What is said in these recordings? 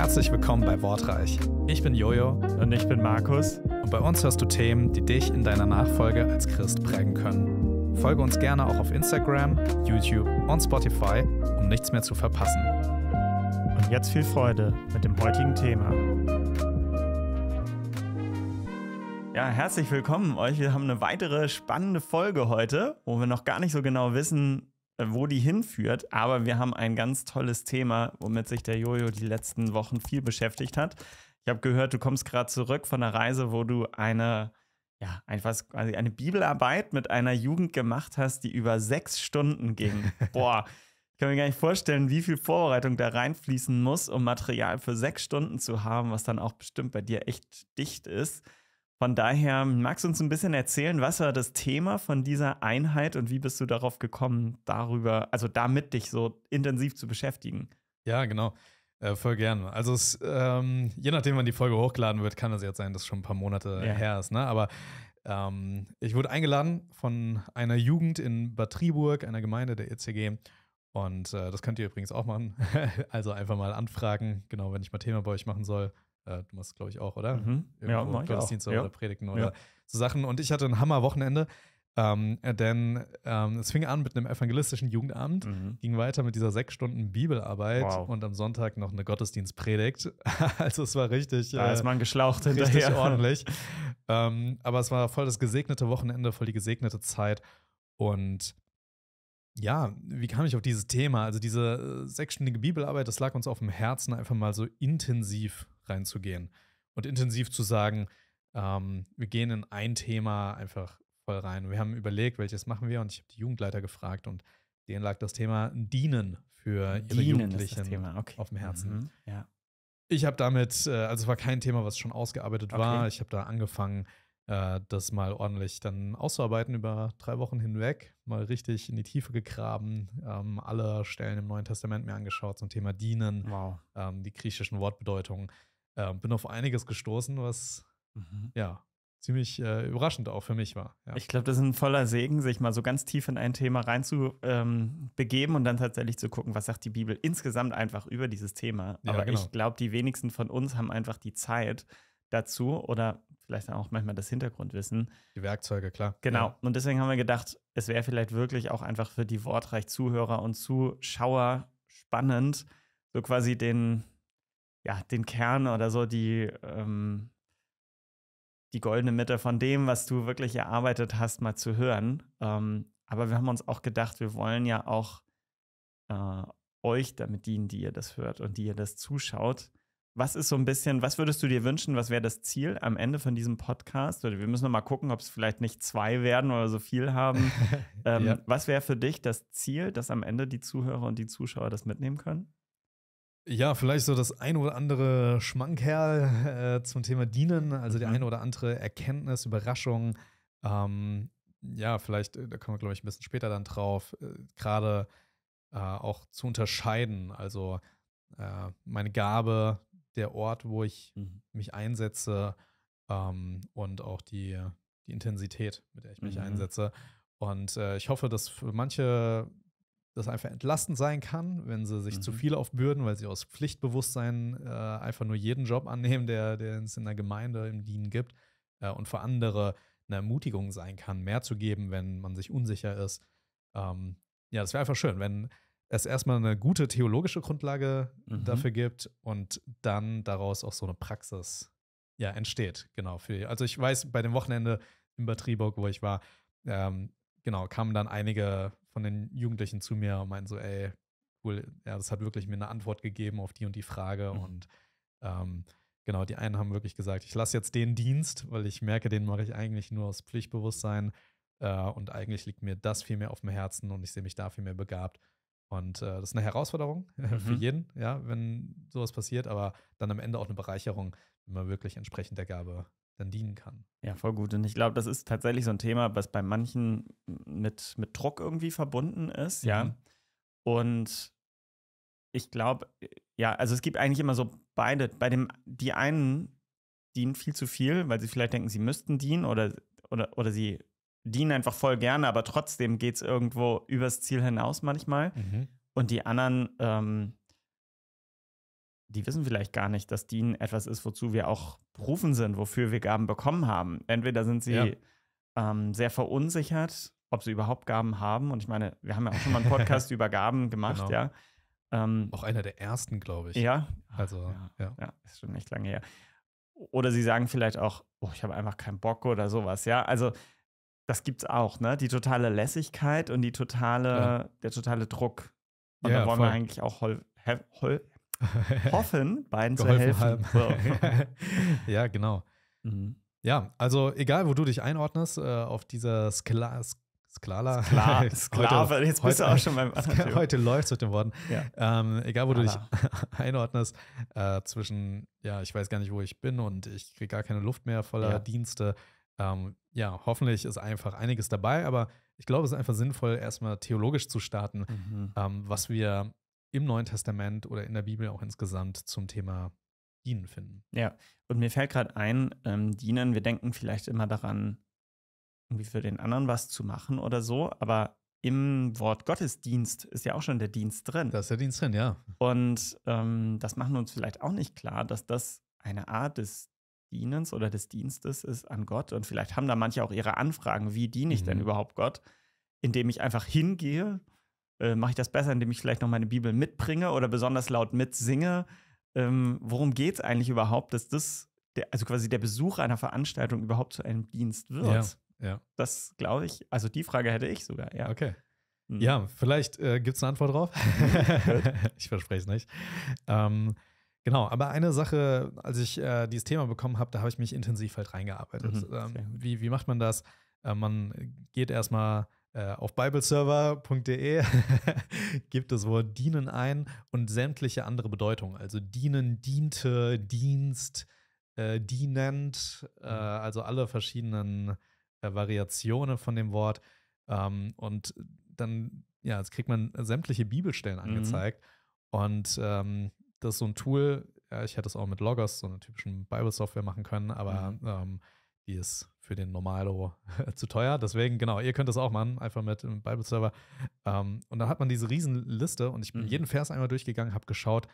Herzlich willkommen bei Wortreich. Ich bin Jojo und ich bin Markus und bei uns hörst du Themen, die dich in deiner Nachfolge als Christ prägen können. Folge uns gerne auch auf Instagram, YouTube und Spotify, um nichts mehr zu verpassen. Und jetzt viel Freude mit dem heutigen Thema. Ja, herzlich willkommen euch. Wir haben eine weitere spannende Folge heute, wo wir noch gar nicht so genau wissen, äh, wo die hinführt. Aber wir haben ein ganz tolles Thema, womit sich der Jojo die letzten Wochen viel beschäftigt hat. Ich habe gehört, du kommst gerade zurück von einer Reise, wo du eine, ja, einfach quasi eine Bibelarbeit mit einer Jugend gemacht hast, die über sechs Stunden ging. Boah. Ich kann mir gar nicht vorstellen, wie viel Vorbereitung da reinfließen muss, um Material für sechs Stunden zu haben, was dann auch bestimmt bei dir echt dicht ist. Von daher, magst du uns ein bisschen erzählen, was war das Thema von dieser Einheit und wie bist du darauf gekommen, darüber, also damit dich so intensiv zu beschäftigen? Ja, genau. Äh, voll gern. Also es, ähm, je nachdem, wann die Folge hochgeladen wird, kann es jetzt sein, dass schon ein paar Monate ja. her ist. Ne? Aber ähm, ich wurde eingeladen von einer Jugend in Bad Triburg, einer Gemeinde der ECG. Und äh, das könnt ihr übrigens auch machen. also einfach mal anfragen, genau, wenn ich mal Thema bei euch machen soll. Äh, du machst, glaube ich, auch, oder? Mhm. Ja, mach Gottesdienst auch. oder ja. Predigten oder ja. so Sachen. Und ich hatte ein Hammer-Wochenende. Ähm, denn ähm, es fing an mit einem evangelistischen Jugendabend, mhm. ging weiter mit dieser sechs Stunden Bibelarbeit wow. und am Sonntag noch eine Gottesdienstpredigt. also es war richtig. Da äh, ist man geschlaucht richtig ordentlich. ähm, aber es war voll das gesegnete Wochenende, voll die gesegnete Zeit. Und ja, wie kam ich auf dieses Thema? Also diese äh, sechsstündige Bibelarbeit, das lag uns auf dem Herzen, einfach mal so intensiv reinzugehen und intensiv zu sagen, ähm, wir gehen in ein Thema einfach voll rein. Wir haben überlegt, welches machen wir und ich habe die Jugendleiter gefragt und denen lag das Thema Dienen für ihre Dienen Jugendlichen okay. auf dem Herzen. Mhm. Ja. Ich habe damit, äh, also es war kein Thema, was schon ausgearbeitet okay. war. Ich habe da angefangen, äh, das mal ordentlich dann auszuarbeiten über drei Wochen hinweg, mal richtig in die Tiefe gegraben, ähm, alle Stellen im Neuen Testament mir angeschaut zum Thema Dienen, wow. Ähm, die griechischen Wortbedeutungen äh, bin auf einiges gestoßen, was mhm. ja ziemlich äh, überraschend auch für mich war. Ja. Ich glaube, das ist ein voller Segen, sich mal so ganz tief in ein Thema reinzubegeben ähm, und dann tatsächlich zu gucken, was sagt die Bibel insgesamt einfach über dieses Thema. Ja, Aber genau. ich glaube, die wenigsten von uns haben einfach die Zeit dazu oder vielleicht auch manchmal das Hintergrundwissen. Die Werkzeuge, klar. Genau. Ja. Und deswegen haben wir gedacht, es wäre vielleicht wirklich auch einfach für die wortreich Zuhörer und Zuschauer spannend, so quasi den ja, den Kern oder so die, ähm, die goldene Mitte von dem, was du wirklich erarbeitet hast, mal zu hören. Ähm, aber wir haben uns auch gedacht, wir wollen ja auch äh, euch damit dienen, die ihr das hört und die ihr das zuschaut. Was ist so ein bisschen, was würdest du dir wünschen? Was wäre das Ziel am Ende von diesem Podcast? Oder wir müssen noch mal gucken, ob es vielleicht nicht zwei werden oder so viel haben. ähm, ja. Was wäre für dich das Ziel, dass am Ende die Zuhörer und die Zuschauer das mitnehmen können? Ja, vielleicht so das ein oder andere Schmankerl äh, zum Thema Dienen, also die mhm. eine oder andere Erkenntnis, Überraschung. Ähm, ja, vielleicht, äh, da kommen wir, glaube ich, ein bisschen später dann drauf, äh, gerade äh, auch zu unterscheiden. Also äh, meine Gabe, der Ort, wo ich mhm. mich einsetze ähm, und auch die, die Intensität, mit der ich mich mhm. einsetze. Und äh, ich hoffe, dass für manche das einfach entlastend sein kann, wenn sie sich mhm. zu viel aufbürden, weil sie aus Pflichtbewusstsein äh, einfach nur jeden Job annehmen, der, der es in der Gemeinde im Dienen gibt äh, und für andere eine Ermutigung sein kann, mehr zu geben, wenn man sich unsicher ist. Ähm, ja, das wäre einfach schön, wenn es erstmal eine gute theologische Grundlage mhm. dafür gibt und dann daraus auch so eine Praxis ja, entsteht. Genau. Für, also ich weiß, bei dem Wochenende in Bad Triburg, wo ich war, ähm, genau, kamen dann einige von den Jugendlichen zu mir und meinen so, ey, cool, ja, das hat wirklich mir eine Antwort gegeben auf die und die Frage. Mhm. Und ähm, genau, die einen haben wirklich gesagt, ich lasse jetzt den Dienst, weil ich merke, den mache ich eigentlich nur aus Pflichtbewusstsein. Äh, und eigentlich liegt mir das viel mehr auf dem Herzen und ich sehe mich da viel mehr begabt. Und äh, das ist eine Herausforderung mhm. für jeden, ja, wenn sowas passiert, aber dann am Ende auch eine Bereicherung, wenn man wirklich entsprechend der Gabe dann dienen kann. Ja, voll gut. Und ich glaube, das ist tatsächlich so ein Thema, was bei manchen mit, mit Druck irgendwie verbunden ist, ja. ja. Und ich glaube, ja, also es gibt eigentlich immer so beide. Bei dem, die einen dienen viel zu viel, weil sie vielleicht denken, sie müssten dienen oder, oder, oder sie dienen einfach voll gerne, aber trotzdem geht es irgendwo übers Ziel hinaus manchmal. Mhm. Und die anderen ähm, die wissen vielleicht gar nicht, dass Dienen etwas ist, wozu wir auch berufen sind, wofür wir Gaben bekommen haben. Entweder sind sie ja. ähm, sehr verunsichert, ob sie überhaupt Gaben haben. Und ich meine, wir haben ja auch schon mal einen Podcast über Gaben gemacht, genau. ja. Ähm, auch einer der ersten, glaube ich. Ja. Also, ja, ja. ja. Ist schon echt lange her. Oder sie sagen vielleicht auch, oh, ich habe einfach keinen Bock oder sowas, ja. Also, das gibt's auch, ne? Die totale Lässigkeit und die totale, der totale Druck. Und da wollen voll. wir eigentlich auch hol, hoffen, beiden zu helfen. So. ja, genau. Mhm. Ja, also egal, wo du dich einordnest, äh, auf dieser Skala, Sklala. Skla Sklave, heute, jetzt bist heute, du auch schon beim Heute läuft es mit den Worten. Ja. Ähm, egal, wo Skala. du dich einordnest, äh, zwischen, ja, ich weiß gar nicht, wo ich bin und ich kriege gar keine Luft mehr voller ja. Dienste. Ähm, ja, hoffentlich ist einfach einiges dabei, aber ich glaube, es ist einfach sinnvoll, erstmal theologisch zu starten, mhm. ähm, was wir im Neuen Testament oder in der Bibel auch insgesamt zum Thema Dienen finden. Ja, und mir fällt gerade ein, ähm, Dienen, wir denken vielleicht immer daran, irgendwie für den anderen was zu machen oder so, aber im Wort Gottesdienst ist ja auch schon der Dienst drin. Da ist der Dienst drin, ja. Und ähm, das machen uns vielleicht auch nicht klar, dass das eine Art des Dienens oder des Dienstes ist an Gott. Und vielleicht haben da manche auch ihre Anfragen, wie diene ich mhm. denn überhaupt Gott, indem ich einfach hingehe äh, Mache ich das besser, indem ich vielleicht noch meine Bibel mitbringe oder besonders laut mitsinge? Ähm, worum geht es eigentlich überhaupt, dass das, der, also quasi der Besuch einer Veranstaltung überhaupt zu einem Dienst wird? Ja. ja. Das glaube ich, also die Frage hätte ich sogar, ja. Okay. Hm. Ja, vielleicht äh, gibt es eine Antwort drauf. ich verspreche es nicht. Ähm, Genau, aber eine Sache, als ich äh, dieses Thema bekommen habe, da habe ich mich intensiv halt reingearbeitet. Mhm, ähm, wie, wie macht man das? Äh, man geht erstmal äh, auf bibleserver.de gibt das Wort dienen ein und sämtliche andere Bedeutungen. Also dienen, diente, Dienst, äh, dienend, äh, mhm. also alle verschiedenen äh, Variationen von dem Wort. Ähm, und dann, ja, jetzt kriegt man sämtliche Bibelstellen mhm. angezeigt. Mhm. Und ähm, das ist so ein Tool, ja, ich hätte es auch mit Loggers, so einer typischen Bible-Software machen können, aber mhm. ähm, die ist für den Normalo zu teuer. Deswegen, genau, ihr könnt das auch machen, einfach mit dem Bible-Server. Ähm, und dann hat man diese Riesenliste und ich bin mhm. jeden Vers einmal durchgegangen, habe geschaut,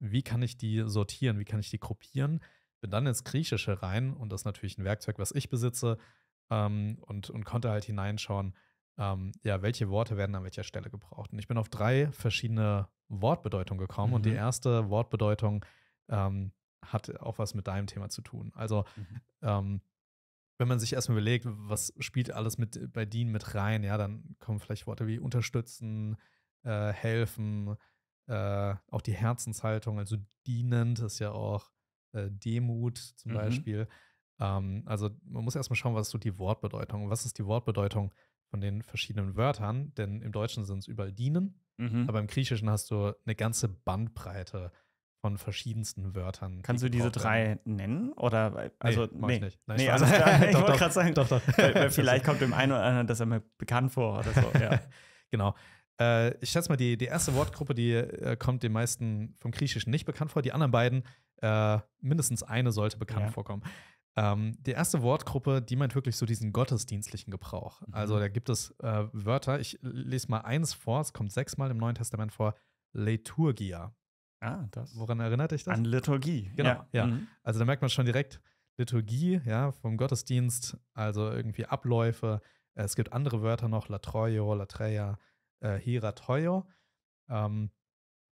wie kann ich die sortieren, wie kann ich die gruppieren. Bin dann ins Griechische rein und das ist natürlich ein Werkzeug, was ich besitze ähm, und, und konnte halt hineinschauen, ähm, ja, welche Worte werden an welcher Stelle gebraucht. Und ich bin auf drei verschiedene Wortbedeutungen gekommen mhm. und die mhm. erste Wortbedeutung ähm, hat auch was mit deinem Thema zu tun. Also mhm. Ähm, wenn man sich erstmal überlegt, was spielt alles mit bei Dean mit rein, ja, dann kommen vielleicht Worte wie unterstützen, äh, helfen, äh, auch die Herzenshaltung, also dienend ist ja auch äh, Demut zum mhm. Beispiel. Ähm, also man muss erstmal schauen, was ist so die Wortbedeutung. Was ist die Wortbedeutung von den verschiedenen Wörtern? Denn im Deutschen sind es überall dienen, mhm. aber im Griechischen hast du eine ganze Bandbreite von verschiedensten Wörtern. Kannst du diese drei nennen? Oder also nee, nee. Ich nicht. Nein, nee, also, ich wollte gerade sagen, doch, doch. vielleicht kommt dem einen oder anderen das ja mal bekannt vor oder so. Ja. genau. Äh, ich schätze mal, die, die erste Wortgruppe, die äh, kommt den meisten vom Griechischen nicht bekannt vor. Die anderen beiden, äh, mindestens eine sollte bekannt ja. vorkommen. Ähm, die erste Wortgruppe, die meint wirklich so diesen gottesdienstlichen Gebrauch. Mhm. Also da gibt es äh, Wörter. Ich lese mal eins vor, es kommt sechsmal im Neuen Testament vor. Liturgia Ah, das. Woran erinnert dich das? An Liturgie. Genau, ja. ja. Mhm. Also da merkt man schon direkt Liturgie, ja, vom Gottesdienst, also irgendwie Abläufe. Es gibt andere Wörter noch, Latroio, Latreia, äh, Hieratoio. Ähm,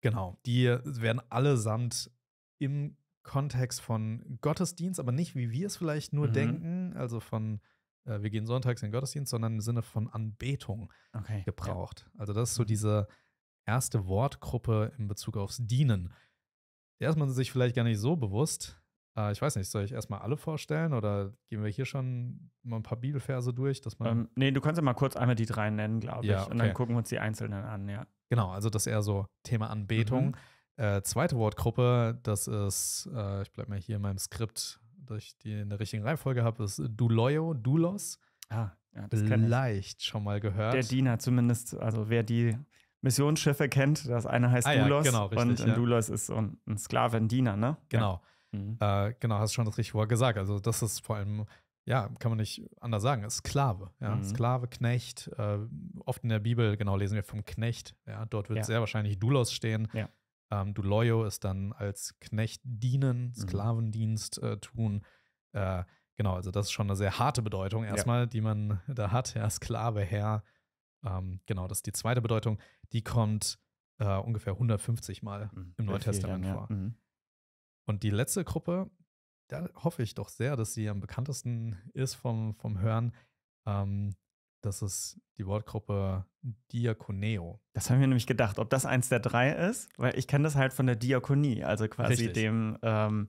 genau, die werden allesamt im Kontext von Gottesdienst, aber nicht wie wir es vielleicht nur mhm. denken, also von äh, wir gehen sonntags in den Gottesdienst, sondern im Sinne von Anbetung okay. gebraucht. Ja. Also das ist so mhm. diese erste Wortgruppe in Bezug aufs Dienen. Der ist man sich vielleicht gar nicht so bewusst. Äh, ich weiß nicht, soll ich erstmal alle vorstellen oder gehen wir hier schon mal ein paar Bibelverse durch? Dass man ähm, nee, du kannst ja mal kurz einmal die drei nennen, glaube ich. Ja, okay. Und dann gucken wir uns die einzelnen an, ja. Genau, also das ist eher so Thema Anbetung. Mhm. Äh, zweite Wortgruppe, das ist, äh, ich bleibe mal hier in meinem Skript, dass ich die in der richtigen Reihenfolge habe, ist Duloyo, Dulos. Ah, ja, das Vielleicht schon mal gehört. Der Diener zumindest, also wer die Missionsschiff erkennt. Das eine heißt ah, ja, genau, richtig, und ein ja. Dulos ist ein, ein Sklave, ein Diener, ne? Genau. Ja. Mhm. Äh, genau, hast schon das richtige Wort gesagt. Also das ist vor allem, ja, kann man nicht anders sagen, ist Sklave. Ja? Mhm. Sklave, Knecht. Äh, oft in der Bibel, genau, lesen wir vom Knecht. Ja? Dort wird sehr wahrscheinlich Dulos stehen. Ja. Ähm, Duloyo ist dann als Knecht dienen, mhm. Sklavendienst äh, tun. Äh, genau, also das ist schon eine sehr harte Bedeutung erstmal, die man da hat. Ja, Sklave, Herr. Ähm, genau, das ist die zweite Bedeutung die kommt äh, ungefähr 150 Mal mhm. im Neuen Testament vor. Ja. Mhm. Und die letzte Gruppe, da hoffe ich doch sehr, dass sie am bekanntesten ist vom, vom Hören. Ähm, das ist die Wortgruppe Diakoneo. Das haben wir nämlich gedacht, ob das eins der drei ist, weil ich kenne das halt von der Diakonie, also quasi Richtig. dem, ähm,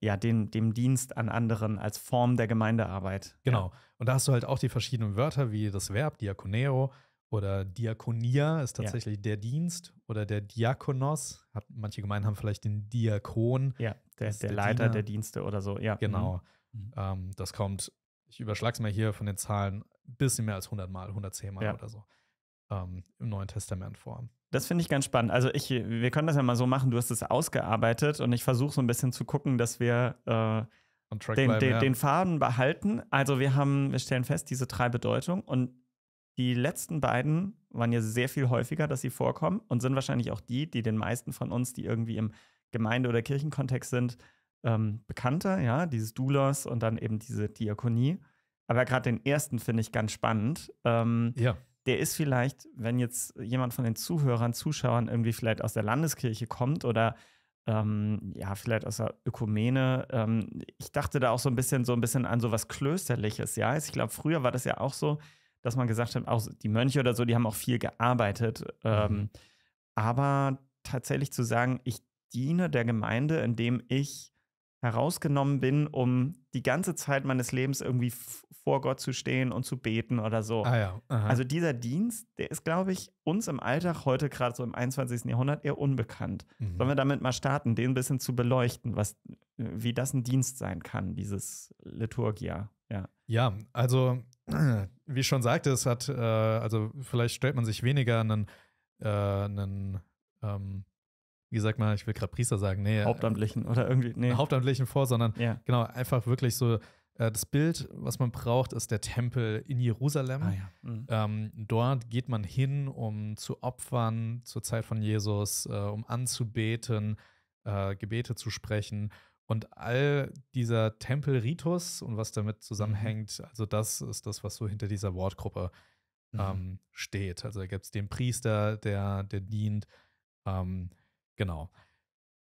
ja, dem, dem Dienst an anderen als Form der Gemeindearbeit. Genau. Und da hast du halt auch die verschiedenen Wörter wie das Verb Diakoneo oder Diakonia ist tatsächlich ja. der Dienst oder der Diakonos. Hat, manche Gemeinden haben vielleicht den Diakon. Ja, der, der, der Leiter Diener. der Dienste oder so, ja. Genau. Mhm. mhm. Ähm, das kommt, ich überschlage es mal hier von den Zahlen, ein bisschen mehr als 100 Mal, 110 Mal ja. oder so ähm, im Neuen Testament vor. Das finde ich ganz spannend. Also ich, wir können das ja mal so machen, du hast es ausgearbeitet und ich versuche so ein bisschen zu gucken, dass wir äh, den, bleiben, den, ja. den Faden behalten. Also wir haben, wir stellen fest, diese drei Bedeutungen und die letzten beiden waren ja sehr viel häufiger, dass sie vorkommen und sind wahrscheinlich auch die, die den meisten von uns, die irgendwie im Gemeinde- oder Kirchenkontext sind, ähm, bekannter, ja, dieses Doulos und dann eben diese Diakonie. Aber gerade den ersten finde ich ganz spannend. Ähm, ja. Der ist vielleicht, wenn jetzt jemand von den Zuhörern, Zuschauern irgendwie vielleicht aus der Landeskirche kommt oder ähm, ja, vielleicht aus der Ökumene. Ähm, ich dachte da auch so ein bisschen, so ein bisschen an so was Klösterliches, ja. Ich glaube, früher war das ja auch so, dass man gesagt hat, auch die Mönche oder so, die haben auch viel gearbeitet. Ähm, mhm. Ähm, aber tatsächlich zu sagen, ich diene der Gemeinde, indem ich herausgenommen bin, um die ganze Zeit meines Lebens irgendwie vor Gott zu stehen und zu beten oder so. Ah ja, also dieser Dienst, der ist, glaube ich, uns im Alltag heute gerade so im 21. Jahrhundert eher unbekannt. Mhm. Sollen wir mhm. damit mal starten, den ein bisschen zu beleuchten, was, äh, wie das ein Dienst sein kann, dieses Liturgia. Ja, ja also wie ich schon sagte, es hat, äh, also vielleicht stellt man sich weniger einen, äh, einen ähm, wie sagt man, ich will gerade Priester sagen, nee. Äh, Hauptamtlichen oder irgendwie, nee. Hauptamtlichen vor, sondern ja. genau, einfach wirklich so, äh, das Bild, was man braucht, ist der Tempel in Jerusalem. Ah, ja. mhm. ähm, dort geht man hin, um zu opfern zur Zeit von Jesus, äh, um anzubeten, Gebete zu sprechen. Und all dieser Tempelritus und was damit mhm. zusammenhängt, also das ist das, was so hinter dieser Wortgruppe mhm. ähm, steht. Also da gibt es den Priester, der, der dient. Ähm, genau.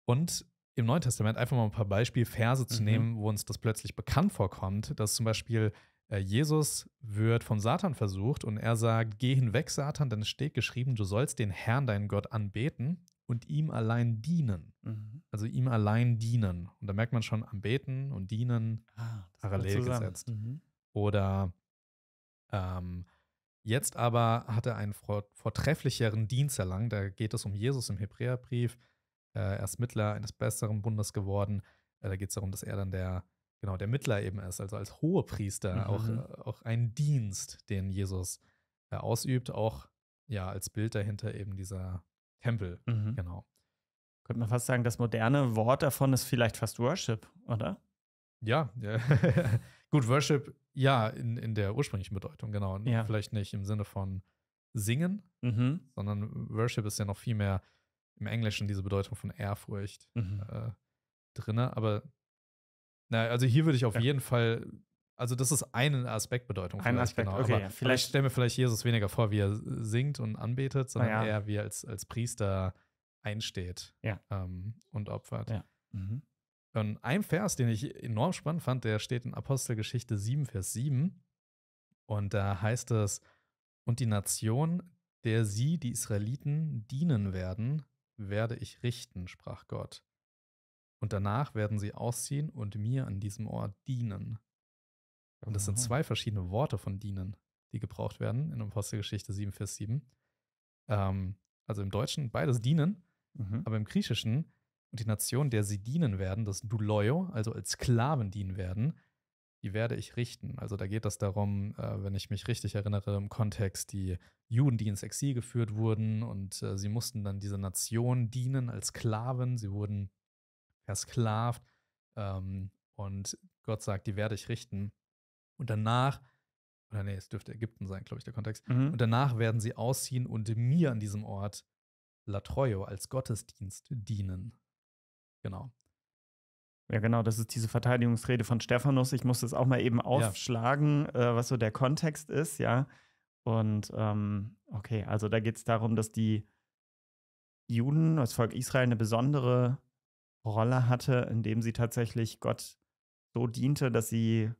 Und im Neuen Testament einfach mal ein paar Beispielverse zu mhm. nehmen, wo uns das plötzlich bekannt vorkommt, dass zum Beispiel äh, Jesus wird von Satan versucht und er sagt, geh hinweg, Satan, denn es steht geschrieben, du sollst den Herrn, deinen Gott, anbeten und ihm allein dienen. Mhm. Also ihm allein dienen. Und da merkt man schon am Beten und Dienen ah, parallel gesetzt. Mhm. Oder ähm, jetzt aber hat er einen vortrefflicheren Dienst erlangt. Da geht es um Jesus im Hebräerbrief. Äh, er ist Mittler eines besseren Bundes geworden. Äh, da geht es darum, dass er dann der, genau, der Mittler eben ist, also als Hohepriester, mhm. auch, äh, auch ein Dienst, den Jesus äh, ausübt, auch ja als Bild dahinter eben dieser Tempel, mhm. genau. Könnte man fast sagen, das moderne Wort davon ist vielleicht fast Worship, oder? Ja, ja. gut, Worship, ja, in, in der ursprünglichen Bedeutung, genau. Ja. Vielleicht nicht im Sinne von singen, mhm. sondern Worship ist ja noch viel mehr im Englischen diese Bedeutung von Ehrfurcht mhm. äh, drin. Aber na, also hier würde ich auf ja. jeden Fall also das ist ein Aspekt Bedeutung. Ein Aspekt, genau. okay. Aber ja, vielleicht ich stelle mir vielleicht Jesus weniger vor, wie er singt und anbetet, sondern ja. eher wie er als, als Priester einsteht ja. ähm, und opfert. Ja. Mhm. Und ein Vers, den ich enorm spannend fand, der steht in Apostelgeschichte 7, Vers 7. Und da heißt es, und die Nation, der sie, die Israeliten, dienen werden, werde ich richten, sprach Gott. Und danach werden sie ausziehen und mir an diesem Ort dienen. Und das sind mhm. zwei verschiedene Worte von dienen, die gebraucht werden in Apostelgeschichte 7, 7,4,7. Ähm, also im Deutschen beides dienen, mhm. aber im Griechischen und die Nation, der sie dienen werden, das Duloio, also als Sklaven dienen werden, die werde ich richten. Also da geht das darum, äh, wenn ich mich richtig erinnere, im Kontext, die Juden, die ins Exil geführt wurden und äh, sie mussten dann dieser Nation dienen als Sklaven, sie wurden versklavt ähm, und Gott sagt, die werde ich richten. Und danach, oder nee, es dürfte Ägypten sein, glaube ich, der Kontext. Mhm. Und danach werden sie ausziehen und mir an diesem Ort Latroyo als Gottesdienst dienen. Genau. Ja, genau, das ist diese Verteidigungsrede von Stephanus. Ich muss das auch mal eben aufschlagen, ja. äh, was so der Kontext ist, ja. Und ähm, okay, also da geht es darum, dass die Juden, das Volk Israel, eine besondere Rolle hatte, indem sie tatsächlich Gott so diente, dass sie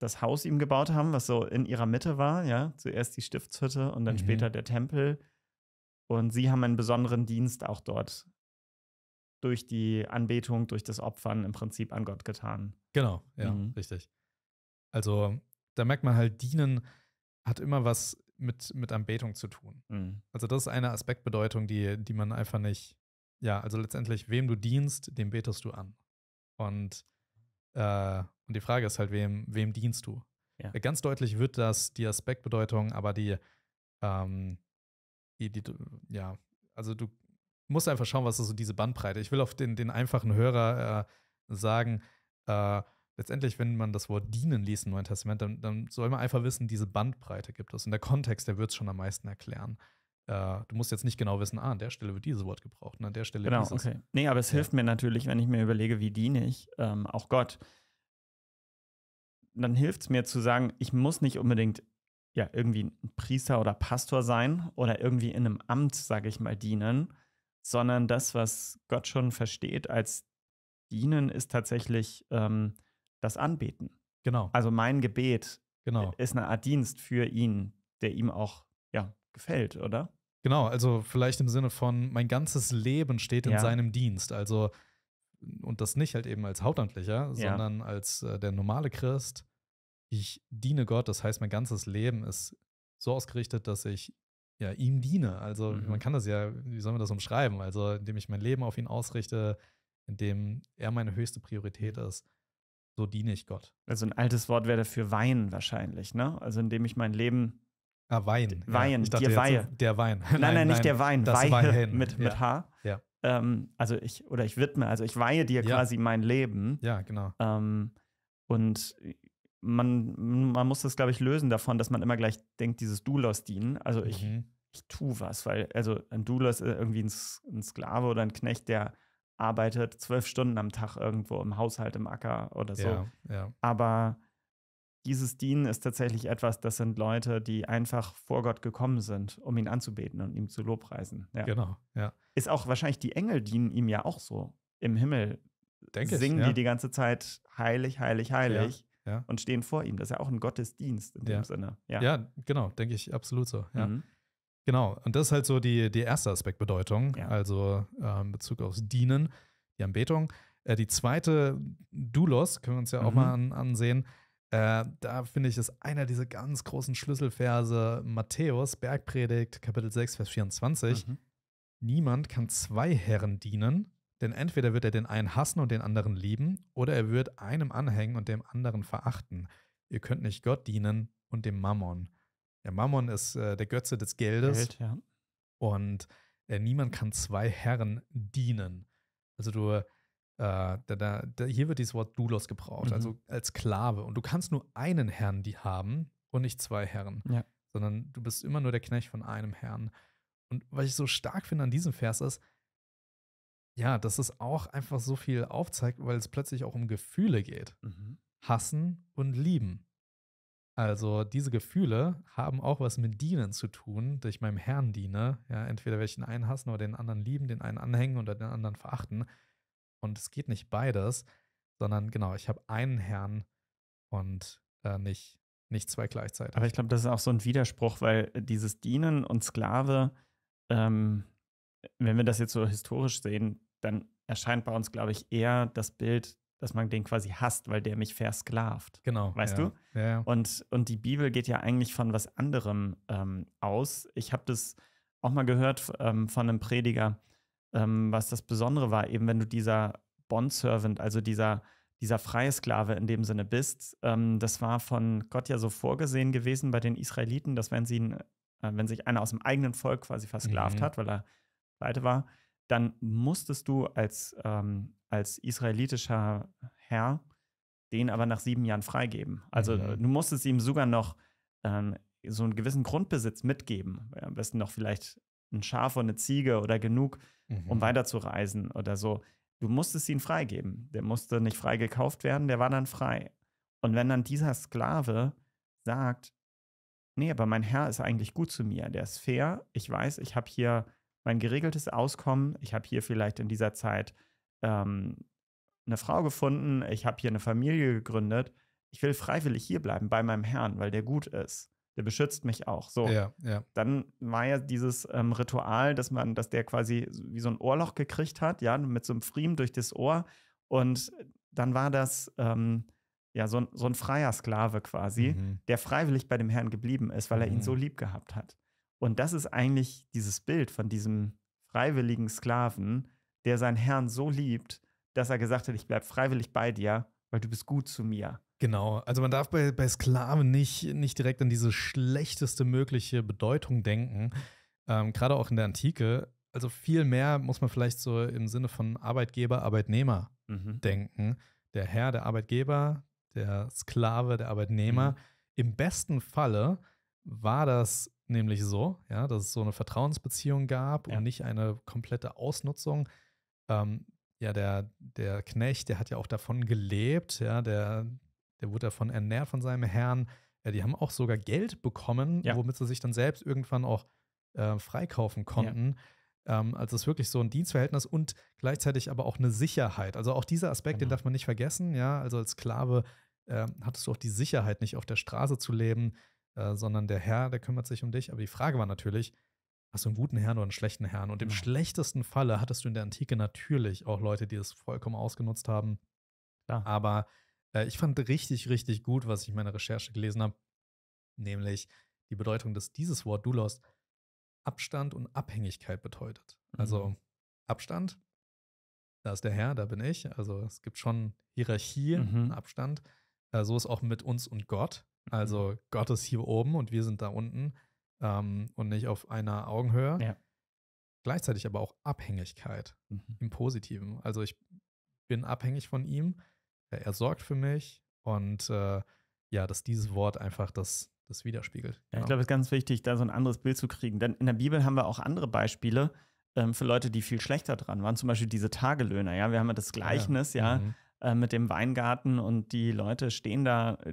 das Haus ihm gebaut haben, was so in ihrer Mitte war, ja. Zuerst die Stiftshütte und dann mhm. später der Tempel. Und sie haben einen besonderen Dienst auch dort durch die Anbetung, durch das Opfern im Prinzip an Gott getan. Genau, ja, mhm. richtig. Also da merkt man halt, dienen hat immer was mit, mit Anbetung zu tun. Mhm. Also das ist eine Aspektbedeutung, die, die man einfach nicht, ja, also letztendlich, wem du dienst, dem betest du an. Und äh, und die Frage ist halt, wem, wem dienst du? Ja. Äh, ganz deutlich wird das die Aspektbedeutung, aber die, ähm, die, die, ja, also du musst einfach schauen, was ist so diese Bandbreite. Ich will auf den, den einfachen Hörer äh, sagen, äh, letztendlich, wenn man das Wort dienen liest im Neuen Testament, dann, dann, soll man einfach wissen, diese Bandbreite gibt es. Und der Kontext, der wird es schon am meisten erklären. Äh, du musst jetzt nicht genau wissen, ah, an der Stelle wird dieses Wort gebraucht und an der Stelle genau, dieses. Okay. Nee, aber es ja. hilft mir natürlich, wenn ich mir überlege, wie diene ich ähm, auch Gott dann hilft es mir zu sagen, ich muss nicht unbedingt ja irgendwie ein Priester oder Pastor sein oder irgendwie in einem Amt, sage ich mal, dienen, sondern das, was Gott schon versteht als dienen, ist tatsächlich ähm, das Anbeten. Genau. Also mein Gebet genau. ist eine Art Dienst für ihn, der ihm auch ja, gefällt, oder? Genau, also vielleicht im Sinne von, mein ganzes Leben steht in ja. seinem Dienst. Also und das nicht halt eben als Hauptamtlicher, ja. sondern als äh, der normale Christ. Ich diene Gott, das heißt, mein ganzes Leben ist so ausgerichtet, dass ich ja ihm diene. Also mhm. man kann das ja, wie soll man das umschreiben? Also indem ich mein Leben auf ihn ausrichte, indem er meine höchste Priorität mhm. ist, so diene ich Gott. Also ein altes Wort wäre dafür weinen wahrscheinlich, ne? Also indem ich mein Leben Ah, Wein. Wein, ja. ich dachte, dir Weihe. Der Wein. Nein, nein, nein nicht der Wein. Das Weihe Wein. mit, mit ja. H. Ja ähm, also ich, oder ich widme, also ich weihe dir ja. quasi mein Leben. Ja, genau. Ähm, und man, man muss das, glaube ich, lösen davon, dass man immer gleich denkt, dieses Doulos dienen. Also ich, mhm. ich tue was, weil, also ein Doulos ist äh, irgendwie ein, ein Sklave oder ein Knecht, der arbeitet zwölf Stunden am Tag irgendwo im Haushalt, im Acker oder so. Ja, ja. Aber dieses Dienen ist tatsächlich etwas, das sind Leute, die einfach vor Gott gekommen sind, um ihn anzubeten und ihm zu Lobpreisen. Ja. Genau, ja ist auch wahrscheinlich die Engel dienen ihm ja auch so im Himmel. Denk singen ich, ja. die die ganze Zeit heilig, heilig, heilig ja, ja. und stehen vor ihm. Das ist ja auch ein Gottesdienst in dem Sinne. Ja, genau, denke ich absolut so. Mhm. Genau, und das ist halt so die, die erste Aspektbedeutung, also äh, in Bezug aufs Dienen, die Anbetung. Äh, die zweite, Dulos, können wir uns ja auch mhm. mal an, ansehen. Äh, da finde ich, ist einer dieser ganz großen Schlüsselverse Matthäus, Bergpredigt, Kapitel 6, Vers 24. Mhm niemand kann zwei Herren dienen, denn entweder wird er den einen hassen und den anderen lieben, oder er wird einem anhängen und dem anderen verachten. Ihr könnt nicht Gott dienen und dem Mammon. Der Mammon ist äh, der Götze des Geldes. Geld, ja. Und äh, niemand kann zwei Herren dienen. Also du, äh, da, da, da, hier wird dieses Wort Dulos gebraucht, also mhm. also als Sklave. Und du kannst nur einen Herrn die haben und nicht zwei Herren, ja. sondern du bist immer nur der Knecht von einem Herrn. Und was ich so stark finde an diesem Vers ist, ja, dass es auch einfach so viel aufzeigt, weil es plötzlich auch um Gefühle geht. Mhm. Hassen und lieben. Also diese Gefühle haben auch was mit Dienen zu tun, dass ich meinem Herrn diene. Ja, entweder den einen hassen oder den anderen lieben, den einen anhängen oder den anderen verachten. Und es geht nicht beides, sondern genau, ich habe einen Herrn und äh, nicht, nicht zwei gleichzeitig. Aber ich glaube, das ist auch so ein Widerspruch, weil dieses Dienen und Sklave, ähm, wenn wir das jetzt so historisch sehen, dann erscheint bei uns, glaube ich, eher das Bild, dass man den quasi hasst, weil der mich versklavt. Genau. Weißt ja. du? Ja, Und, und die Bibel geht ja eigentlich von was anderem ähm, aus. Ich habe das auch mal gehört ähm, von einem Prediger, ähm, was das Besondere war, eben wenn du dieser Bondservant, also dieser, dieser freie Sklave in dem Sinne bist. Ähm, das war von Gott ja so vorgesehen gewesen bei den Israeliten, dass wenn sie ein äh, wenn sich einer aus dem eigenen Volk quasi versklavt mhm. hat, weil er pleite war, dann musstest du als, ähm, als israelitischer Herr den aber nach sieben Jahren freigeben. Also äh, mhm. du musstest ihm sogar noch ähm, so einen gewissen Grundbesitz mitgeben. Am besten noch vielleicht ein Schaf und eine Ziege oder genug, mhm. um weiterzureisen oder so. Du musstest ihn freigeben. Der musste nicht frei gekauft werden, der war dann frei. Und wenn dann dieser Sklave sagt, nee, aber mein Herr ist eigentlich gut zu mir, der ist fair, ich weiß, ich habe hier mein geregeltes Auskommen, ich habe hier vielleicht in dieser Zeit ähm, eine Frau gefunden, ich habe hier eine Familie gegründet, ich will freiwillig hierbleiben bei meinem Herrn, weil der gut ist. Der beschützt mich auch. So. Ja, ja. Dann war ja dieses ähm, Ritual, dass man, dass der quasi wie so ein Ohrloch gekriegt hat, ja, mit so einem Friemen durch das Ohr. Und dann war das, ähm, ja, so ein, so ein freier Sklave quasi, mhm. der freiwillig bei dem Herrn geblieben ist, weil er mhm. ihn so mhm. lieb gehabt hat. Und das ist eigentlich dieses Bild von diesem freiwilligen Sklaven, der seinen Herrn so liebt, dass er gesagt hat, ich bleibe freiwillig bei dir, weil du bist gut zu mir. Genau, also man darf bei, bei Sklaven nicht, nicht direkt an diese schlechteste mögliche Bedeutung denken, ähm, gerade auch in der Antike. Also viel mehr muss man vielleicht so im Sinne von Arbeitgeber, Arbeitnehmer mhm. denken. Der Herr, der Arbeitgeber, der Sklave, der Arbeitnehmer. Mhm. Im besten Falle war das nämlich so, ja, dass es so eine Vertrauensbeziehung gab ja. und nicht eine komplette Ausnutzung. Ähm, ja, der, der Knecht, der hat ja auch davon gelebt, ja, der, der wurde davon ernährt von seinem Herrn. Ja, die haben auch sogar Geld bekommen, ja. womit sie sich dann selbst irgendwann auch äh, freikaufen konnten. Ja. Ähm, also es ist wirklich so ein Dienstverhältnis und gleichzeitig aber auch eine Sicherheit. Also auch dieser Aspekt, genau. den darf man nicht vergessen. Ja, also als Sklave äh, hattest du auch die Sicherheit, nicht auf der Straße zu leben, äh, sondern der Herr, der kümmert sich um dich. Aber die Frage war natürlich, hast du einen guten Herrn oder einen schlechten Herrn? Und im ja. schlechtesten Falle hattest du in der Antike natürlich auch Leute, die es vollkommen ausgenutzt haben. Ja. Aber äh, ich fand richtig, richtig gut, was ich in meiner Recherche gelesen habe, nämlich die Bedeutung, dass dieses Wort Dulos Abstand und Abhängigkeit bedeutet. Also mhm. Abstand, da ist der Herr, da bin ich. Also es gibt schon Hierarchie, mhm. Abstand. Äh, so ist auch mit uns und Gott. Mhm. Also mhm. Gott ist hier oben und wir sind da unten ähm, und nicht auf einer Augenhöhe. Ja. Gleichzeitig aber auch Abhängigkeit mhm. im Positiven. Also ich bin abhängig von ihm, er sorgt für mich und äh, ja, dass dieses Wort einfach das das widerspiegelt. Ja, ich genau. glaube, es ist ganz wichtig, da so ein anderes Bild zu kriegen. Denn in der Bibel haben wir auch andere Beispiele ähm, für Leute, die viel schlechter dran waren. Zum Beispiel diese Tagelöhner. Ja, wir haben ja das Gleichnis, ja, ja mhm. äh, mit dem Weingarten und die Leute stehen da, äh,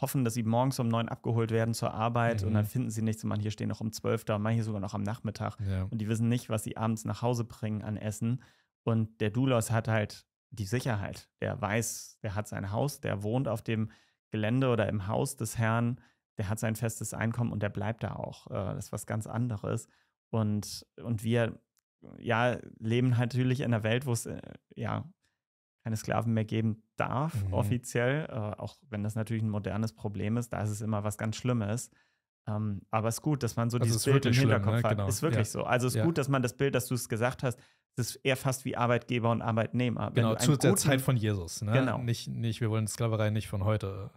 hoffen, dass sie morgens um neun abgeholt werden zur Arbeit mhm. und dann mhm. finden sie nichts. Und manche stehen noch um zwölf da, manche sogar noch am Nachmittag. Ja. Und die wissen nicht, was sie abends nach Hause bringen an Essen. Und der Dulos hat halt die Sicherheit. Der weiß, der hat sein Haus, der wohnt auf dem Gelände oder im Haus des Herrn der hat sein festes Einkommen und der bleibt da auch. Äh, das ist was ganz anderes. Und, und wir ja, leben halt natürlich in einer Welt, wo es äh, ja keine Sklaven mehr geben darf, mhm. offiziell, äh, auch wenn das natürlich ein modernes Problem ist, da ist es immer was ganz Schlimmes. Ähm, aber es ist gut, dass man so also dieses Bild im Hinterkopf schlimm, ne? hat. Genau. Ist wirklich ja. so. Also es ist ja. gut, dass man das Bild, das du es gesagt hast, das ist eher fast wie Arbeitgeber und Arbeitnehmer. genau, zu der Zeit von Jesus. Ne? Genau. Nicht, nicht, wir wollen Sklaverei nicht von heute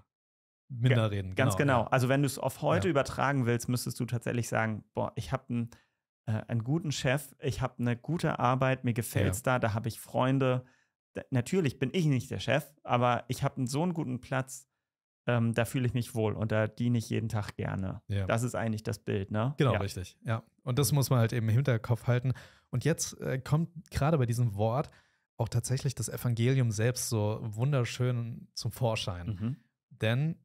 minder reden. Ganz genau. genau. Also wenn du es auf heute ja. übertragen willst, müsstest du tatsächlich sagen, boah, ich habe einen, äh, einen guten Chef, ich habe eine gute Arbeit, mir gefällt es ja. da, da habe ich Freunde. Da, natürlich bin ich nicht der Chef, aber ich habe so einen guten Platz, ähm, da fühle ich mich wohl und da diene ich jeden Tag gerne. Ja. Das ist eigentlich das Bild, ne? Genau, ja. richtig. Ja. Und das muss man halt eben im Hinterkopf halten. Und jetzt äh, kommt gerade bei diesem Wort auch tatsächlich das Evangelium selbst so wunderschön zum Vorschein. Mhm. Denn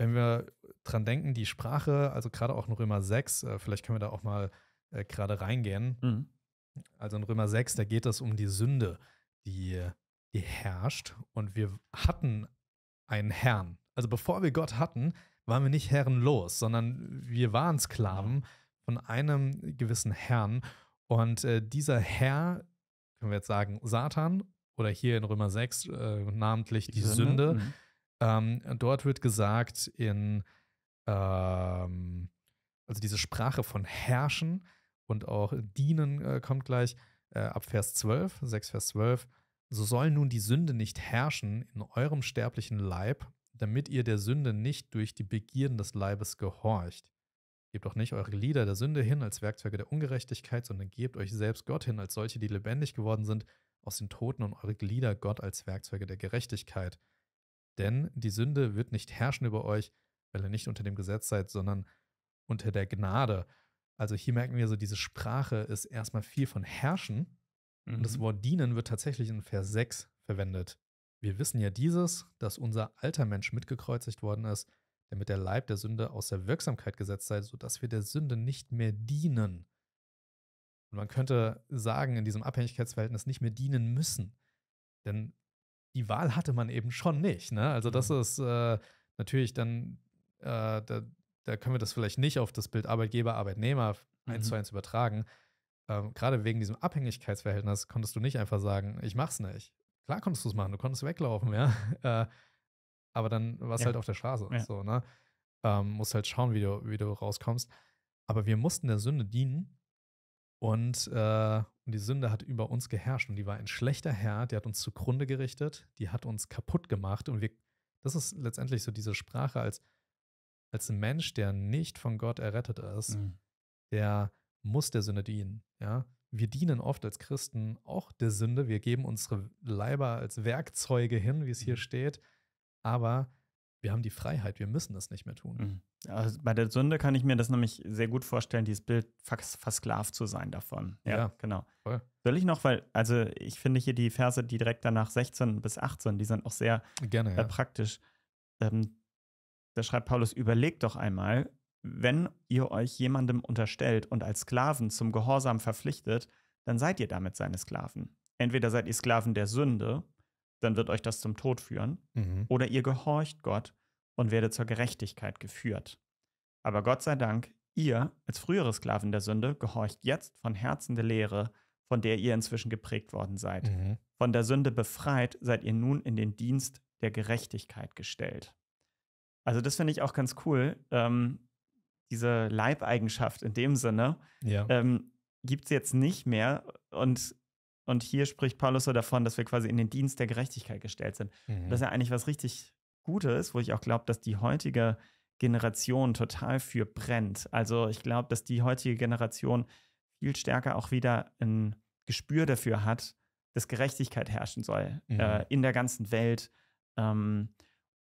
wenn wir dran denken, die Sprache, also gerade auch in Römer 6, äh, vielleicht können wir da auch mal äh, gerade reingehen. Mhm. Also in Römer 6, da geht es um die Sünde, die, die herrscht. Und wir hatten einen Herrn. Also bevor wir Gott hatten, waren wir nicht herrenlos, sondern wir waren Sklaven von einem gewissen Herrn. Und äh, dieser Herr, können wir jetzt sagen, Satan oder hier in Römer 6 äh, namentlich die, die Sünde, Sünde mhm. Ähm, dort wird gesagt, in ähm, also diese Sprache von Herrschen und auch Dienen äh, kommt gleich äh, ab Vers 12, 6 Vers 12. So soll nun die Sünde nicht herrschen in eurem sterblichen Leib, damit ihr der Sünde nicht durch die Begierden des Leibes gehorcht. Gebt auch nicht eure Glieder der Sünde hin als Werkzeuge der Ungerechtigkeit, sondern gebt euch selbst Gott hin als solche, die lebendig geworden sind aus den Toten und eure Glieder Gott als Werkzeuge der Gerechtigkeit. Denn die Sünde wird nicht herrschen über euch, weil ihr nicht unter dem Gesetz seid, sondern unter der Gnade. Also hier merken wir so, diese Sprache ist erstmal viel von herrschen. Mhm. Und das mhm. Wort dienen wird tatsächlich in Vers 6 verwendet. Wir wissen ja dieses, dass unser alter Mensch mitgekreuzigt worden ist, damit der Leib der Sünde aus der Wirksamkeit gesetzt sei, sodass wir der Sünde nicht mehr dienen. Und man könnte sagen, in diesem Abhängigkeitsverhältnis nicht mehr dienen müssen. Denn die Wahl hatte man eben schon nicht. Ne? Also das mhm. ist äh, natürlich dann, äh, da, da, können wir das vielleicht nicht auf das Bild Arbeitgeber, Arbeitnehmer eins zu mhm. eins übertragen. Ähm, Gerade wegen diesem Abhängigkeitsverhältnis konntest du nicht einfach sagen, ich mach's nicht. Klar konntest du es machen, du konntest weglaufen, ja. Äh, aber dann warst ja. halt auf der Straße. Ja. So, ne? Ähm, musst halt schauen, wie du, wie du rauskommst. Aber wir mussten der Sünde dienen und, äh, und die Sünde hat über uns geherrscht und die war ein schlechter Herr, die hat uns zugrunde gerichtet, die hat uns kaputt gemacht und wir, das ist letztendlich so diese Sprache als, als ein Mensch, der nicht von Gott errettet ist, mhm. der muss der Sünde dienen, ja. Wir dienen oft als Christen auch der Sünde, wir geben unsere Leiber als Werkzeuge hin, wie es hier mhm. steht, aber wir haben die Freiheit, wir müssen das nicht mehr tun. Mhm. Also bei der Sünde kann ich mir das nämlich sehr gut vorstellen, dieses Bild versklavt zu sein davon. Ja, ja genau. Voll. Soll ich noch, weil, also ich finde hier die Verse, die direkt danach 16 bis 18, die sind auch sehr Gerne, äh, ja. praktisch. Ähm, da schreibt Paulus, überlegt doch einmal, wenn ihr euch jemandem unterstellt und als Sklaven zum Gehorsam verpflichtet, dann seid ihr damit seine Sklaven. Entweder seid ihr Sklaven der Sünde dann wird euch das zum Tod führen. Mhm. Oder ihr gehorcht Gott und werdet zur Gerechtigkeit geführt. Aber Gott sei Dank, ihr als frühere Sklaven der Sünde gehorcht jetzt von Herzen der Lehre, von der ihr inzwischen geprägt worden seid. Mhm. Von der Sünde befreit seid ihr nun in den Dienst der Gerechtigkeit gestellt. Also das finde ich auch ganz cool. Ähm, diese Leibeigenschaft in dem Sinne ja. ähm, gibt es jetzt nicht mehr. Und und hier spricht Paulus so davon, dass wir quasi in den Dienst der Gerechtigkeit gestellt sind. Mhm. Das ist ja eigentlich was richtig Gutes, wo ich auch glaube, dass die heutige Generation total für brennt. Also ich glaube, dass die heutige Generation viel stärker auch wieder ein Gespür dafür hat, dass Gerechtigkeit herrschen soll äh, mhm. äh, in der ganzen Welt. Ähm,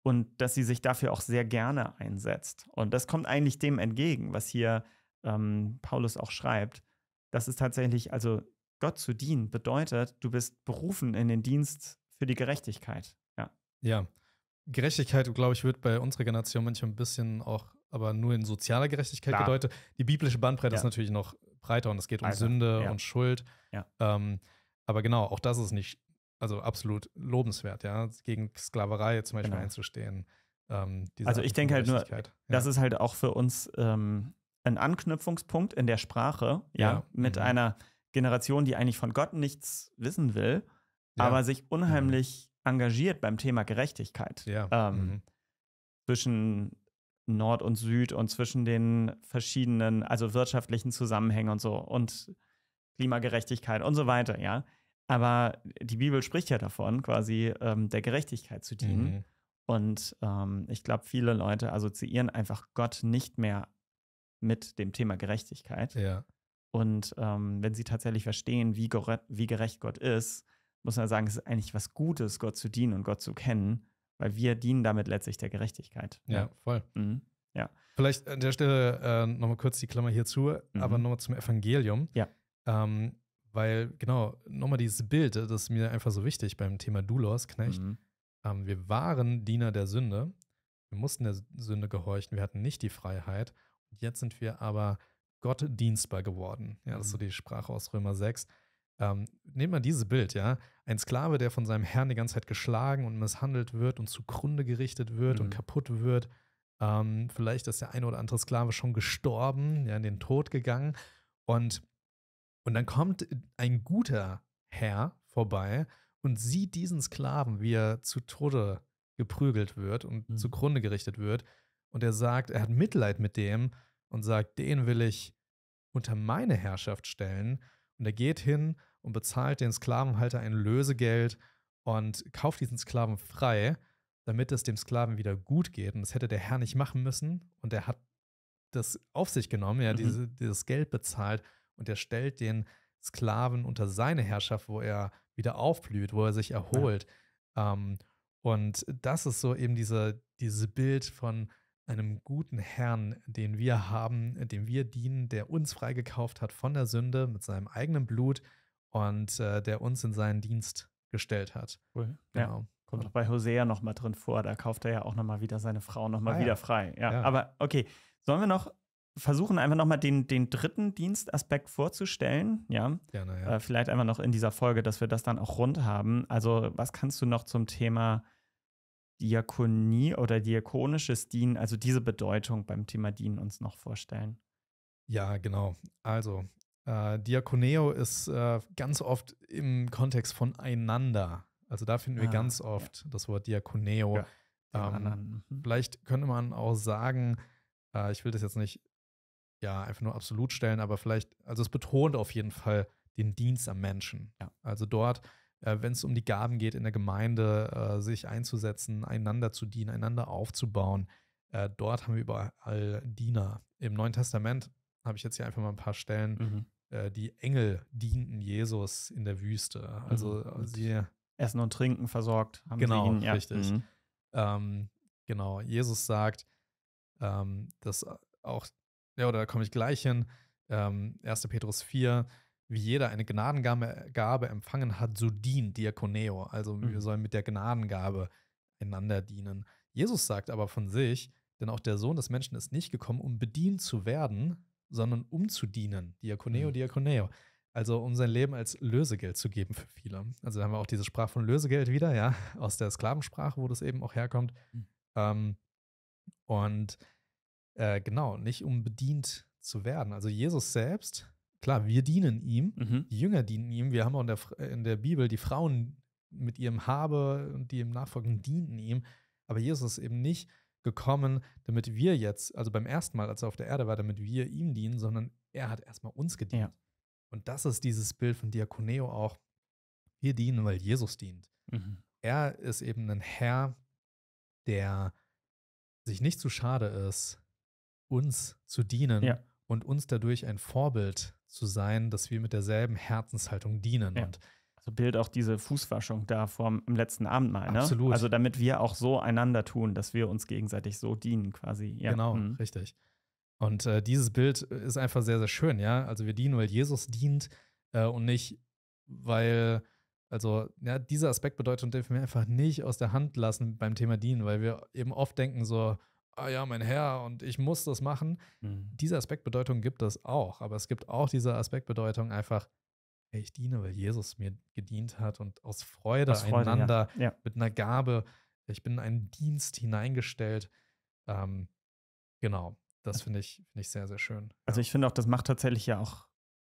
und dass sie sich dafür auch sehr gerne einsetzt. Und das kommt eigentlich dem entgegen, was hier ähm, Paulus auch schreibt. Das ist tatsächlich, also Gott zu dienen bedeutet, du bist berufen in den Dienst für die Gerechtigkeit. Ja. Ja. Gerechtigkeit, glaube ich, wird bei unserer Generation manchmal ein bisschen auch, aber nur in sozialer Gerechtigkeit Klar. bedeutet. Die biblische Bandbreite ja. ist natürlich noch breiter und es geht um also, Sünde ja. und Schuld. Ja. Ähm, aber genau, auch das ist nicht, also absolut lobenswert, ja, gegen Sklaverei zum Beispiel genau. einzustehen. Ähm, also ich denke halt nur, das ist halt auch für uns ähm, ein Anknüpfungspunkt in der Sprache, ja, mit mhm. einer Generation, die eigentlich von Gott nichts wissen will, ja. aber sich mhm. unheimlich mhm. engagiert beim Thema Gerechtigkeit. Ja. Ähm, mhm. Zwischen Nord und Süd und zwischen den verschiedenen, also wirtschaftlichen Zusammenhängen und so und Klimagerechtigkeit und so weiter, ja. Aber die Bibel spricht ja davon, quasi ähm, der Gerechtigkeit zu dienen. Mhm. Und ähm, ich glaube, viele Leute assoziieren einfach Gott nicht mehr mit dem Thema Gerechtigkeit. Ja. Und ähm, wenn sie tatsächlich verstehen, wie, wie gerecht Gott ist, muss man sagen, es ist eigentlich was Gutes, Gott zu dienen und Gott zu kennen, weil wir dienen damit letztlich der Gerechtigkeit. Ja, ne? ja. voll. Mhm. Ja. Vielleicht an der Stelle äh, nochmal kurz die Klammer hierzu, mhm. aber nochmal zum Evangelium. Ja. Ähm, weil, genau, nochmal dieses Bild, äh, das ist mir einfach so wichtig beim Thema Doulos, Knecht. Mhm. Ähm, wir waren Diener der Sünde. Wir mussten der Sünde gehorchen. Wir hatten nicht die Freiheit. Und jetzt sind wir aber Gott dienstbar geworden. Ja, das ist so mhm. die Sprache aus Römer 6. Ähm, nehmt mal dieses Bild, ja. Ein Sklave, der von seinem Herrn die ganze Zeit geschlagen und misshandelt wird und zugrunde gerichtet wird mhm. und kaputt wird. Ähm, vielleicht ist der eine oder andere Sklave schon gestorben, ja, in den Tod gegangen. Und, und dann kommt ein guter Herr vorbei und sieht diesen Sklaven, wie er zu Tode geprügelt wird und mhm. zugrunde gerichtet wird. Und er sagt, er hat Mitleid mit dem und sagt, den will ich unter meine Herrschaft stellen. Und er geht hin und bezahlt den Sklavenhalter ein Lösegeld und kauft diesen Sklaven frei, damit es dem Sklaven wieder gut geht. Und das hätte der Herr nicht machen müssen. Und er hat das auf sich genommen, er mhm. diese, dieses Geld bezahlt und er stellt den Sklaven unter seine Herrschaft, wo er wieder aufblüht, wo er sich erholt. Ja. Ähm, und das ist so eben diese, dieses Bild von einem guten Herrn, den wir haben, dem wir dienen, der uns freigekauft hat von der Sünde mit seinem eigenen Blut und äh, der uns in seinen Dienst gestellt hat. Cool. Genau. Ja. Kommt auch bei Hosea nochmal drin vor, da kauft er ja auch nochmal wieder seine Frau nochmal ah, ja. wieder frei. Ja, ja, aber okay, sollen wir noch versuchen, einfach nochmal den, den dritten Dienstaspekt vorzustellen? Ja, Gerne, ja. Äh, vielleicht einfach noch in dieser Folge, dass wir das dann auch rund haben. Also, was kannst du noch zum Thema Diakonie oder diakonisches Dienen, also diese Bedeutung beim Thema Dienen uns noch vorstellen? Ja, genau. Also äh, Diakoneo ist äh, ganz oft im Kontext von einander. Also da finden wir ah, ganz oft ja. das Wort Diakoneo. Ja, ähm, mhm. Vielleicht könnte man auch sagen, äh, ich will das jetzt nicht ja einfach nur absolut stellen, aber vielleicht, also es betont auf jeden Fall den Dienst am Menschen. Ja. Also dort äh, wenn es um die Gaben geht, in der Gemeinde äh, sich einzusetzen, einander zu dienen, einander aufzubauen. Äh, dort haben wir überall Diener. Im Neuen Testament habe ich jetzt hier einfach mal ein paar Stellen. Mhm. Äh, die Engel dienten Jesus in der Wüste. Also mhm. sie. Essen und Trinken versorgt. haben genau, ihn, ja. richtig. Mhm. Ähm, genau, Jesus sagt, ähm, dass auch, ja, oder da komme ich gleich hin, ähm, 1. Petrus 4, wie jeder eine Gnadengabe empfangen hat, so dient Diakoneo. Also mhm. wir sollen mit der Gnadengabe einander dienen. Jesus sagt aber von sich, denn auch der Sohn des Menschen ist nicht gekommen, um bedient zu werden, sondern um zu dienen. Diakoneo, mhm. Diakoneo. Also um sein Leben als Lösegeld zu geben für viele. Also da haben wir auch diese Sprache von Lösegeld wieder, ja, aus der Sklavensprache, wo das eben auch herkommt. Mhm. Ähm, und äh, genau, nicht um bedient zu werden. Also Jesus selbst Klar, wir dienen ihm, mhm. die Jünger dienen ihm. Wir haben auch in der, äh, in der Bibel die Frauen mit ihrem Habe und die ihm nachfolgen, dienten ihm. Aber Jesus ist eben nicht gekommen, damit wir jetzt, also beim ersten Mal, als er auf der Erde war, damit wir ihm dienen, sondern er hat erstmal uns gedient. Ja. Und das ist dieses Bild von Diakoneo auch. Wir dienen, weil Jesus dient. Mhm. Er ist eben ein Herr, der sich nicht zu schade ist, uns zu dienen ja. und uns dadurch ein Vorbild zu sein, dass wir mit derselben Herzenshaltung dienen. Ja. Und so Bild auch diese Fußwaschung da vom im letzten Abendmahl. Ne? Absolut. Also damit wir auch so einander tun, dass wir uns gegenseitig so dienen quasi. Ja. Genau, mhm. richtig. Und äh, dieses Bild ist einfach sehr, sehr schön, ja. Also wir dienen, weil Jesus dient äh, und nicht, weil, also, ja, dieser Aspekt bedeutet den wir einfach nicht aus der Hand lassen beim Thema dienen, weil wir eben oft denken so, ah ja, mein Herr und ich muss das machen. Mhm. Diese Aspektbedeutung gibt es auch, aber es gibt auch diese Aspektbedeutung einfach, hey, ich diene, weil Jesus mir gedient hat und aus Freude, aus Freude einander ja. Ja. mit einer Gabe, ich bin in einen Dienst hineingestellt. Ähm, genau, das also finde ich, find ich sehr, sehr schön. Also ja. ich finde auch, das macht tatsächlich ja auch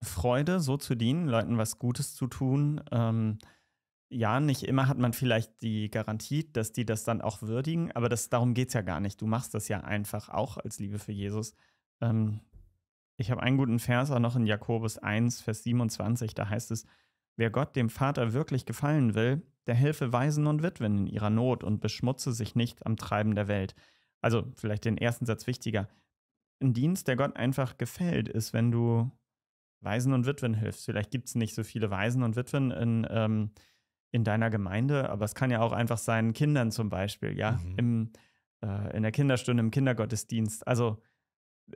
Freude, so zu dienen, Leuten was Gutes zu tun. Ähm, ja, nicht immer hat man vielleicht die Garantie, dass die das dann auch würdigen, aber das, darum geht es ja gar nicht. Du machst das ja einfach auch als Liebe für Jesus. Ähm, ich habe einen guten Vers auch noch in Jakobus 1, Vers 27, da heißt es, wer Gott dem Vater wirklich gefallen will, der helfe Waisen und Witwen in ihrer Not und beschmutze sich nicht am Treiben der Welt. Also vielleicht den ersten Satz wichtiger. Ein Dienst, der Gott einfach gefällt, ist, wenn du Waisen und Witwen hilfst. Vielleicht gibt es nicht so viele Waisen und Witwen in ähm, in deiner Gemeinde, aber es kann ja auch einfach sein, Kindern zum Beispiel, ja, mhm. im, äh, in der Kinderstunde, im Kindergottesdienst. Also,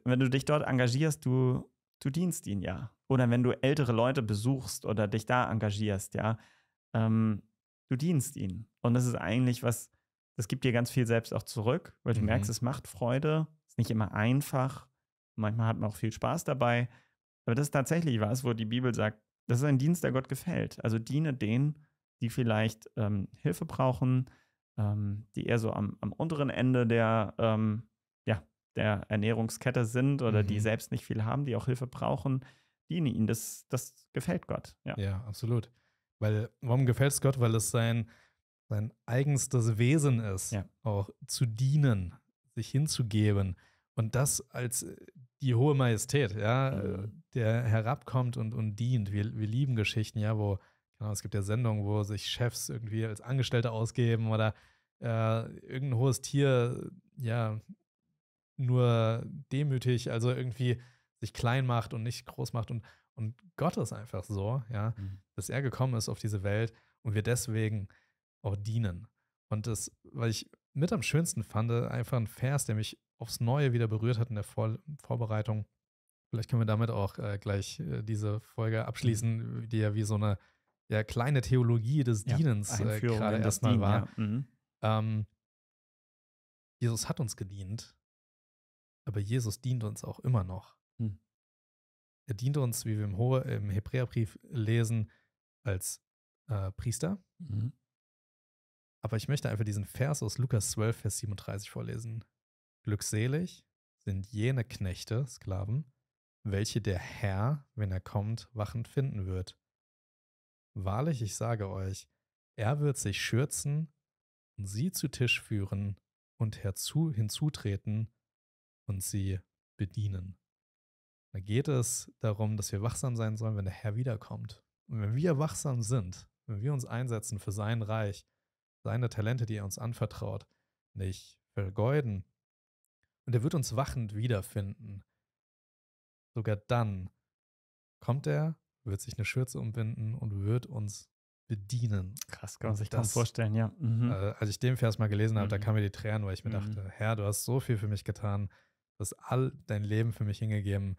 wenn du dich dort engagierst, du, du dienst ihnen ja. Oder wenn du ältere Leute besuchst oder dich da engagierst, ja, ähm, du dienst ihnen. Und das ist eigentlich was, das gibt dir ganz viel selbst auch zurück, weil du mhm. merkst, es macht Freude, es ist nicht immer einfach. Manchmal hat man auch viel Spaß dabei. Aber das ist tatsächlich was, wo die Bibel sagt, das ist ein Dienst, der Gott gefällt. Also diene denen, die vielleicht ähm, Hilfe brauchen, ähm, die eher so am, am unteren Ende der, ähm, ja, der Ernährungskette sind oder mhm. die selbst nicht viel haben, die auch Hilfe brauchen, dienen ihnen. Das, das gefällt Gott. Ja. ja, absolut. Weil, warum gefällt es Gott? Weil es sein, sein eigenstes Wesen ist, ja. auch zu dienen, sich hinzugeben. Und das als äh, die hohe Majestät, ja, mhm. Äh, der herabkommt und, und dient. Wir, wir lieben Geschichten, ja, wo Genau, es gibt ja Sendungen, wo sich Chefs irgendwie als Angestellte ausgeben oder äh, irgendein hohes Tier, ja, nur demütig, also irgendwie sich klein macht und nicht groß macht. Und, und Gott ist einfach so, ja, mhm. dass er gekommen ist auf diese Welt und wir deswegen auch dienen. Und das, was ich mit am schönsten fand, einfach ein Vers, der mich aufs Neue wieder berührt hat in der Vor Vorbereitung. Vielleicht können wir damit auch äh, gleich äh, diese Folge abschließen, mhm. die ja wie so eine ja, kleine Theologie des ja, Dienens äh, gerade erstmal Dien, war. Ja. Mhm. Ähm, Jesus hat uns gedient, aber Jesus dient uns auch immer noch. Mhm. Er dient uns, wie wir im, Ho im Hebräerbrief lesen, als äh, Priester. Mhm. Aber ich möchte einfach diesen Vers aus Lukas 12, Vers 37 vorlesen. Glückselig sind jene Knechte, Sklaven, welche der Herr, wenn er kommt, wachend finden wird. Wahrlich, ich sage euch, er wird sich schürzen und sie zu Tisch führen und herzu, hinzutreten und sie bedienen. Da geht es darum, dass wir wachsam sein sollen, wenn der Herr wiederkommt. Und wenn wir wachsam sind, wenn wir uns einsetzen für sein Reich, seine Talente, die er uns anvertraut, nicht vergeuden. Und er wird uns wachend wiederfinden. Sogar dann kommt er wird sich eine Schürze umbinden und wird uns bedienen. Krass, kann man sich das vorstellen, ja. Mhm. Äh, als ich den Vers mal gelesen habe, mhm. da kamen mir die Tränen, weil ich mir mhm. dachte, Herr, du hast so viel für mich getan, du hast all dein Leben für mich hingegeben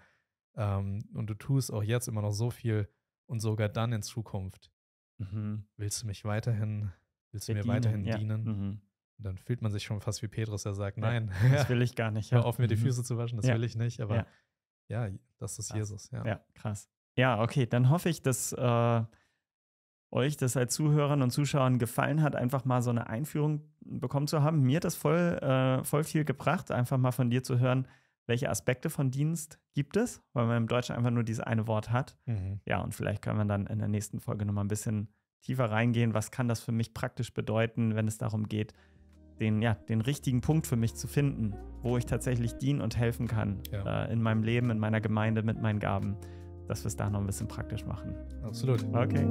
ähm, und du tust auch jetzt immer noch so viel und sogar dann in Zukunft. Mhm. Willst du mich weiterhin, willst du mir weiterhin ja. dienen? Mhm. dann fühlt man sich schon fast wie Petrus, der sagt, ja, nein. das will ich gar nicht. Ja. Hör auf, mir die mhm. Füße zu waschen, das will ich nicht, aber ja, das ist krass. Jesus. Ja. krass. Ja, okay, dann hoffe ich, dass äh, euch das als Zuhörern und Zuschauern gefallen hat, einfach mal so eine Einführung bekommen zu haben. Mir hat das voll, äh, voll viel gebracht, einfach mal von dir zu hören, welche Aspekte von Dienst gibt es, weil man im Deutschen einfach nur dieses eine Wort hat. Mhm. Ja, und vielleicht können wir dann in der nächsten Folge nochmal ein bisschen tiefer reingehen, was kann das für mich praktisch bedeuten, wenn es darum geht, den, ja, den richtigen Punkt für mich zu finden, wo ich tatsächlich dienen und helfen kann ja. äh, in meinem Leben, in meiner Gemeinde mit meinen Gaben dass wir es da noch ein bisschen praktisch machen. Absolut. Okay.